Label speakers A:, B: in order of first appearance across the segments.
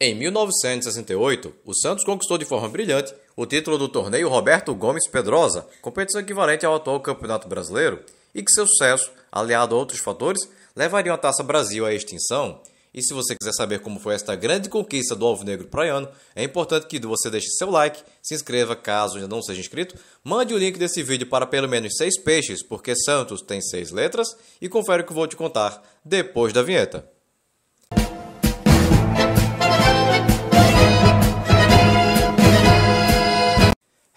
A: Em 1968, o Santos conquistou de forma brilhante o título do torneio Roberto Gomes Pedrosa, competição equivalente ao atual Campeonato Brasileiro, e que seu sucesso, aliado a outros fatores, levariam a Taça Brasil à extinção. E se você quiser saber como foi esta grande conquista do Alvinegro Praiano, é importante que você deixe seu like, se inscreva caso ainda não seja inscrito, mande o link desse vídeo para pelo menos seis peixes, porque Santos tem seis letras, e confere o que vou te contar depois da vinheta.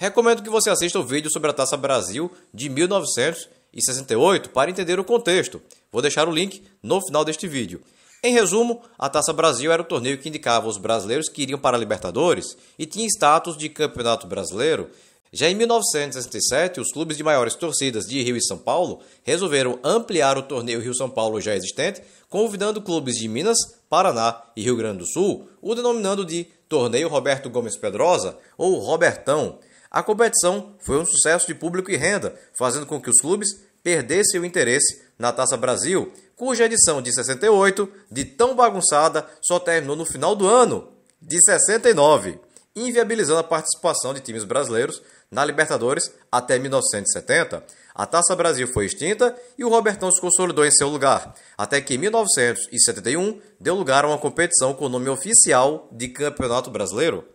A: Recomendo que você assista o vídeo sobre a Taça Brasil de 1968 para entender o contexto. Vou deixar o link no final deste vídeo. Em resumo, a Taça Brasil era o torneio que indicava os brasileiros que iriam para a Libertadores e tinha status de campeonato brasileiro. Já em 1967, os clubes de maiores torcidas de Rio e São Paulo resolveram ampliar o torneio Rio-São Paulo já existente, convidando clubes de Minas, Paraná e Rio Grande do Sul, o denominando de Torneio Roberto Gomes Pedrosa ou Robertão. A competição foi um sucesso de público e renda, fazendo com que os clubes perdessem o interesse na Taça Brasil, cuja edição de 68, de tão bagunçada, só terminou no final do ano de 69, inviabilizando a participação de times brasileiros na Libertadores até 1970. A Taça Brasil foi extinta e o Robertão se consolidou em seu lugar, até que em 1971 deu lugar a uma competição com o nome oficial de Campeonato Brasileiro.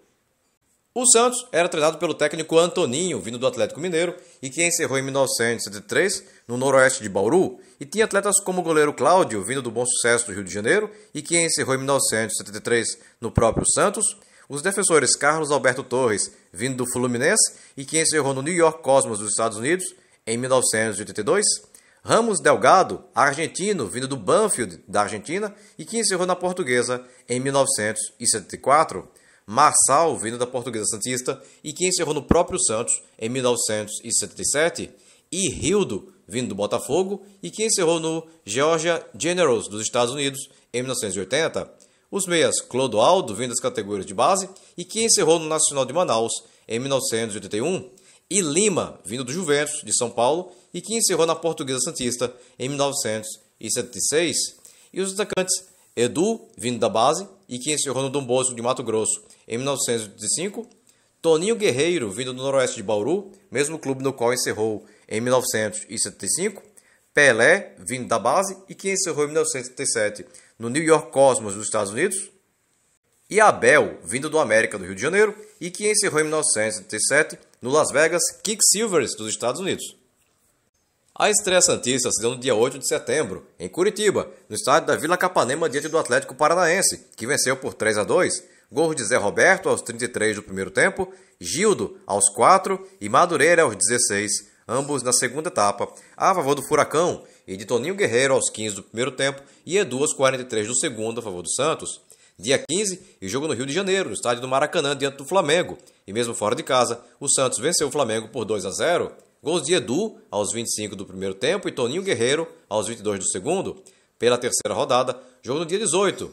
A: O Santos era treinado pelo técnico Antoninho, vindo do Atlético Mineiro, e que encerrou em 1973 no Noroeste de Bauru, e tinha atletas como o goleiro Cláudio, vindo do Bom Sucesso do Rio de Janeiro, e que encerrou em 1973 no próprio Santos, os defensores Carlos Alberto Torres, vindo do Fluminense, e que encerrou no New York Cosmos dos Estados Unidos em 1982, Ramos Delgado, argentino, vindo do Banfield, da Argentina, e que encerrou na Portuguesa em 1974. Marçal, vindo da Portuguesa Santista, e que encerrou no próprio Santos em 1977, e Rildo, vindo do Botafogo, e que encerrou no Georgia Generals dos Estados Unidos em 1980. Os meias Clodoaldo, vindo das categorias de base, e que encerrou no Nacional de Manaus em 1981. E Lima, vindo do Juventus, de São Paulo, e que encerrou na Portuguesa Santista em 1976. E os atacantes Edu, vindo da base, e que encerrou no Dom Bosco de Mato Grosso em 1905, Toninho Guerreiro, vindo do Noroeste de Bauru, mesmo clube no qual encerrou em 1975, Pelé, vindo da base e que encerrou em 1977 no New York Cosmos dos Estados Unidos, e Abel, vindo do América do Rio de Janeiro e que encerrou em 1977 no Las Vegas Kicksilvers dos Estados Unidos. A estreia Santista se deu no dia 8 de setembro, em Curitiba, no estádio da Vila Capanema, diante do Atlético Paranaense, que venceu por 3 a 2 Gol de Zé Roberto aos 33 do primeiro tempo, Gildo aos 4 e Madureira aos 16, ambos na segunda etapa, a favor do Furacão e de Toninho Guerreiro aos 15 do primeiro tempo e Edu aos 43 do segundo a favor do Santos. Dia 15 e jogo no Rio de Janeiro, no estádio do Maracanã, diante do Flamengo. E mesmo fora de casa, o Santos venceu o Flamengo por 2 a 0. Gols de Edu aos 25 do primeiro tempo e Toninho Guerreiro aos 22 do segundo. Pela terceira rodada, jogo no dia 18,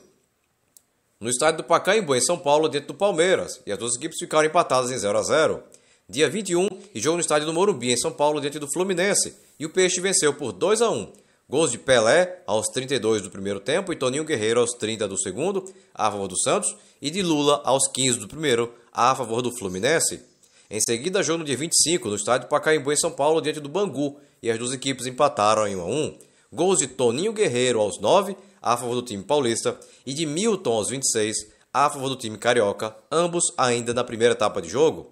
A: no estádio do Pacaembu, em São Paulo, dentro do Palmeiras, e as duas equipes ficaram empatadas em 0 a 0 Dia 21, e jogo no estádio do Morumbi, em São Paulo, dentro do Fluminense, e o Peixe venceu por 2 a 1 Gols de Pelé aos 32 do primeiro tempo e Toninho Guerreiro aos 30 do segundo, a favor do Santos, e de Lula aos 15 do primeiro, a favor do Fluminense. Em seguida, jogo no dia 25, no estádio Pacaembu, em São Paulo, diante do Bangu, e as duas equipes empataram em 1 a 1. Gols de Toninho Guerreiro aos 9 a favor do time paulista, e de Milton aos 26 a favor do time carioca, ambos ainda na primeira etapa de jogo.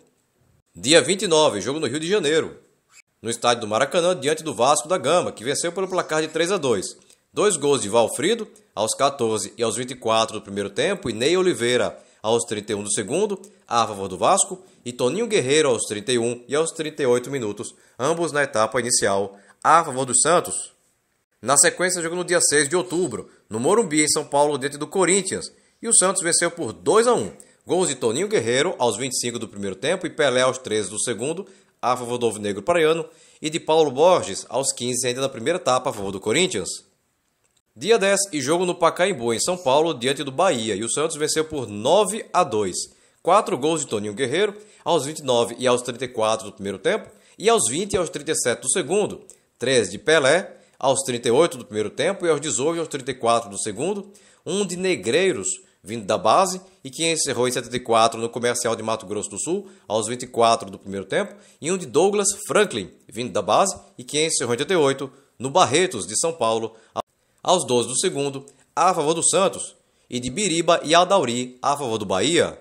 A: Dia 29, jogo no Rio de Janeiro, no estádio do Maracanã, diante do Vasco da Gama, que venceu pelo placar de 3 a 2. Dois gols de Valfrido, aos 14 e aos 24 do primeiro tempo, e Ney Oliveira, aos 31 do segundo, a favor do Vasco, e Toninho Guerreiro, aos 31 e aos 38 minutos, ambos na etapa inicial, a favor do Santos. Na sequência, jogo no dia 6 de outubro, no Morumbi, em São Paulo, dentro do Corinthians. E o Santos venceu por 2 a 1. Gols de Toninho Guerreiro aos 25 do primeiro tempo e Pelé aos 13 do segundo, a favor do Negro Praiano, e de Paulo Borges aos 15 ainda na primeira etapa a favor do Corinthians. Dia 10 e jogo no Pacaembu, em São Paulo, diante do Bahia, e o Santos venceu por 9 a 2. Quatro gols de Toninho Guerreiro aos 29 e aos 34 do primeiro tempo, e aos 20 e aos 37 do segundo, 3 de Pelé, aos 38 do primeiro tempo e aos 18 e aos 34 do segundo, um de Negreiros, vindo da base, e que encerrou em 74 no Comercial de Mato Grosso do Sul, aos 24 do primeiro tempo, e um de Douglas Franklin, vindo da base, e que encerrou em 88 no Barretos de São Paulo, aos 12 do segundo, a favor do Santos, e de Biriba e Aldauri a favor do Bahia.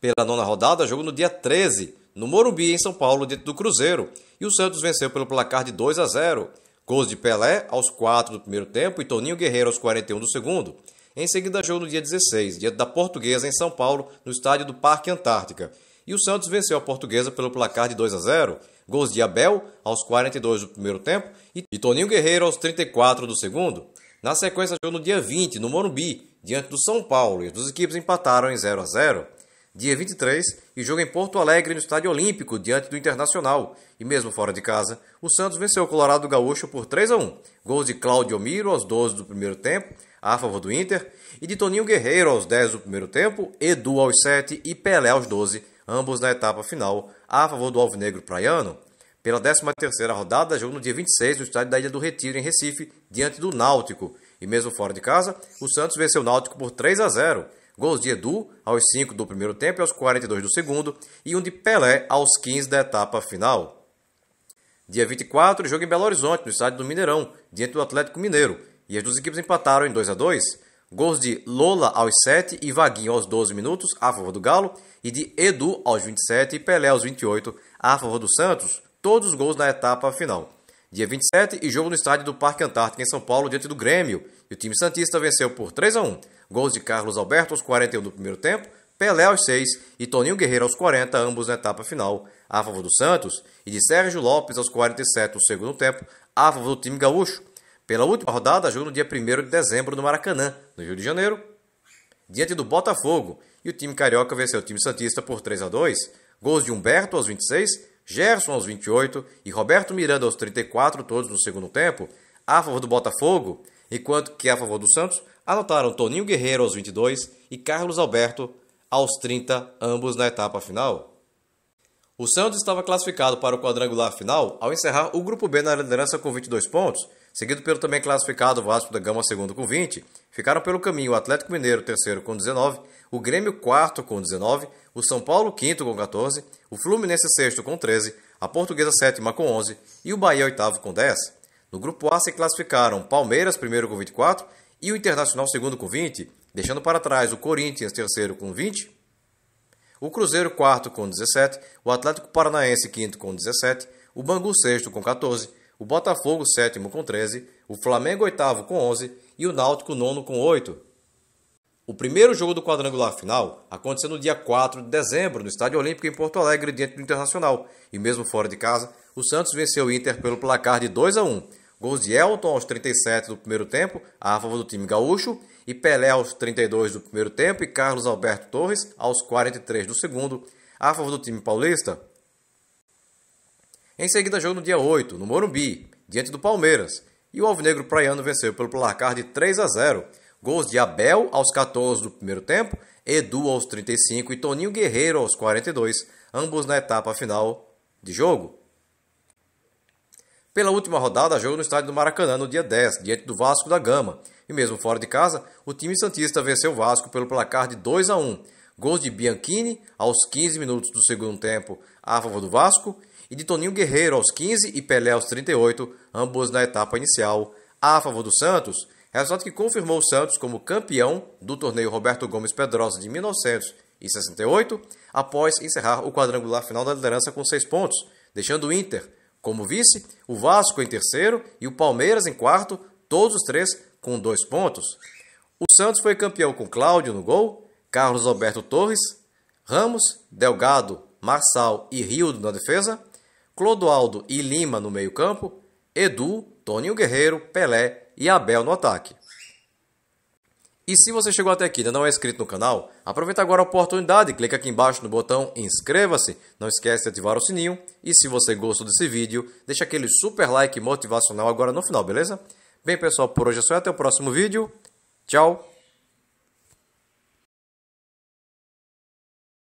A: Pela nona rodada, jogo no dia 13, no Morumbi, em São Paulo, dentro do Cruzeiro, e o Santos venceu pelo placar de 2 a 0. Gols de Pelé aos 4 do primeiro tempo e Toninho Guerreiro aos 41 do segundo. Em seguida, jogo no dia 16, diante da Portuguesa em São Paulo, no estádio do Parque Antártica. E o Santos venceu a Portuguesa pelo placar de 2 a 0. Gols de Abel aos 42 do primeiro tempo e Toninho Guerreiro aos 34 do segundo. Na sequência, jogo no dia 20, no Morumbi, diante do São Paulo, e as duas equipes empataram em 0 a 0 dia 23, e jogo em Porto Alegre no Estádio Olímpico, diante do Internacional. E mesmo fora de casa, o Santos venceu o Colorado Gaúcho por 3 a 1. Gols de Claudio Miro aos 12 do primeiro tempo, a favor do Inter, e de Toninho Guerreiro aos 10 do primeiro tempo, Edu aos 7 e Pelé aos 12, ambos na etapa final, a favor do Alvinegro Praiano. Pela 13ª rodada, jogo no dia 26 no estádio da Ilha do Retiro, em Recife, diante do Náutico. E mesmo fora de casa, o Santos venceu o Náutico por 3 a 0. Gols de Edu aos 5 do primeiro tempo e aos 42 do segundo, e um de Pelé aos 15 da etapa final. Dia 24, jogo em Belo Horizonte, no estádio do Mineirão, diante do Atlético Mineiro, e as duas equipes empataram em 2 a 2 Gols de Lola aos 7 e Vaguinho aos 12 minutos, a favor do Galo, e de Edu aos 27 e Pelé aos 28, a favor do Santos, todos os gols na etapa final. Dia 27 e jogo no estádio do Parque Antártico em São Paulo diante do Grêmio. E o time Santista venceu por 3 a 1 Gols de Carlos Alberto aos 41 do primeiro tempo, Pelé aos 6 e Toninho Guerreiro aos 40, ambos na etapa final, a favor do Santos, e de Sérgio Lopes aos 47 do segundo tempo, a favor do time gaúcho. Pela última rodada, jogo no dia 1 de dezembro no Maracanã, no Rio de Janeiro, diante do Botafogo, e o time carioca venceu o time Santista por 3 a 2 Gols de Humberto aos 26 Gerson aos 28 e Roberto Miranda aos 34, todos no segundo tempo, a favor do Botafogo, enquanto que a favor do Santos anotaram Toninho Guerreiro aos 22 e Carlos Alberto aos 30, ambos na etapa final. O Santos estava classificado para o quadrangular final ao encerrar o grupo B na liderança com 22 pontos, seguido pelo também classificado Vasco da Gama, segundo com 20. Ficaram pelo caminho o Atlético Mineiro, terceiro com 19, o Grêmio, quarto com 19, o São Paulo, quinto com 14, o Fluminense, sexto com 13, a Portuguesa, sétima com 11 e o Bahia, oitavo com 10. No grupo A se classificaram Palmeiras, primeiro com 24, e o Internacional, segundo com 20, deixando para trás o Corinthians, terceiro com 20, o Cruzeiro, quarto com 17, o Atlético Paranaense, quinto com 17, o Bangu, sexto com 14, o Botafogo sétimo com 13, o Flamengo oitavo com 11 e o Náutico nono com 8. O primeiro jogo do quadrangular final aconteceu no dia 4 de dezembro no Estádio Olímpico em Porto Alegre diante do Internacional e mesmo fora de casa, o Santos venceu o Inter pelo placar de 2 a 1. Gols de Elton aos 37 do primeiro tempo, a favor do time gaúcho, e Pelé aos 32 do primeiro tempo e Carlos Alberto Torres aos 43 do segundo, a favor do time paulista. Em seguida, jogo no dia 8, no Morumbi, diante do Palmeiras. E o Alvinegro Praiano venceu pelo placar de 3 a 0. Gols de Abel aos 14 do primeiro tempo, Edu aos 35 e Toninho Guerreiro aos 42, ambos na etapa final de jogo. Pela última rodada, jogo no estádio do Maracanã no dia 10, diante do Vasco da Gama. E mesmo fora de casa, o time Santista venceu o Vasco pelo placar de 2 a 1. Gols de Bianchini aos 15 minutos do segundo tempo a favor do Vasco e de Toninho Guerreiro aos 15 e Pelé aos 38, ambos na etapa inicial, a favor do Santos, resultado que confirmou o Santos como campeão do torneio Roberto Gomes Pedrosa de 1968, após encerrar o quadrangular final da liderança com seis pontos, deixando o Inter como vice, o Vasco em terceiro e o Palmeiras em quarto, todos os três com dois pontos. O Santos foi campeão com Cláudio no gol, Carlos Alberto Torres, Ramos, Delgado, Marçal e Rildo na defesa, Clodoaldo e Lima no meio-campo, Edu, Toninho Guerreiro, Pelé e Abel no ataque. E se você chegou até aqui e ainda não é inscrito no canal, aproveita agora a oportunidade, clica aqui embaixo no botão inscreva-se, não esquece de ativar o sininho e se você gostou desse vídeo, deixa aquele super like motivacional agora no final, beleza? Bem pessoal, por hoje é só até o próximo vídeo, tchau!